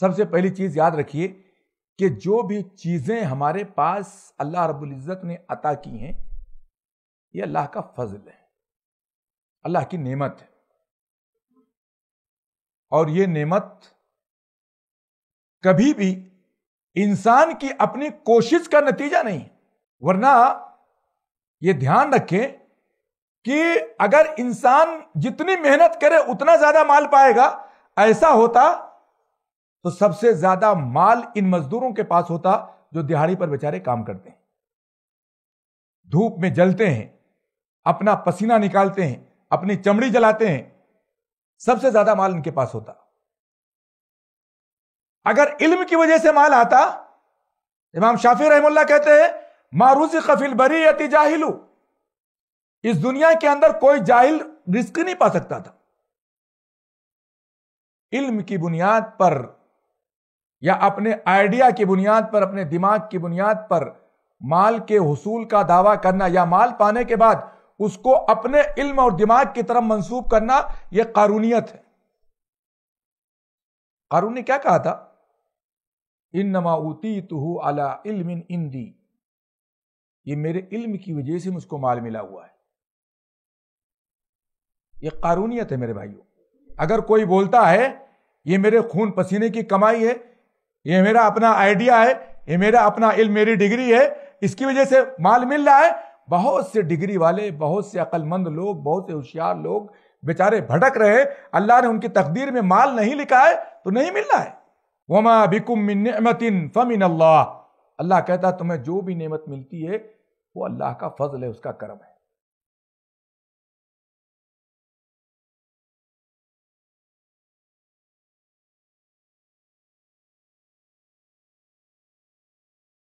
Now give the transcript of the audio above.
सबसे पहली चीज़ याद रखिए कि जो भी चीज़ें हमारे पास अल्लाह रबुल्ज़त ने अता की हैं ये अल्लाह का फजल है अल्लाह की नेमत है और ये नेमत कभी भी इंसान की अपनी कोशिश का नतीजा नहीं वरना ये ध्यान रखें कि अगर इंसान जितनी मेहनत करे उतना ज्यादा माल पाएगा ऐसा होता तो सबसे ज्यादा माल इन मजदूरों के पास होता जो दिहाड़ी पर बेचारे काम करते हैं धूप में जलते हैं अपना पसीना निकालते हैं अपनी चमड़ी जलाते हैं सबसे ज्यादा माल इनके पास होता अगर इल्म की वजह से माल आता इमाम शाफी रहमुल्ला कहते हैं मारूसी कफिल बरी यति जाहिलू इस दुनिया के अंदर कोई जाहिल रिस्क नहीं पा सकता था इल्म की बुनियाद पर या अपने आइडिया की बुनियाद पर अपने दिमाग की बुनियाद पर माल के हसूल का दावा करना या माल पाने के बाद उसको अपने इल्म और दिमाग की तरफ मंसूब करना यह कानूनीत है कानून ने क्या कहा था इन नमाउती तुह अला इल्म इंदी ये मेरे इल्म की वजह से मुझको माल मिला हुआ है ये कानूनीत है मेरे भाइयों अगर कोई बोलता है ये मेरे खून पसीने की कमाई है ये मेरा अपना आइडिया है ये मेरा अपना इल मेरी डिग्री है इसकी वजह से माल मिल रहा है बहुत से डिग्री वाले बहुत से अक्लमंद लोग बहुत से होशियार लोग बेचारे भटक रहे अल्लाह ने उनकी तकदीर में माल नहीं लिखा है तो नहीं मिल रहा है वमा बिकुम मिन फमिन अल्लाह अल्लाह कहता है तुम्हें जो भी नेमत मिलती है वो अल्लाह का फजल है उसका कर्म है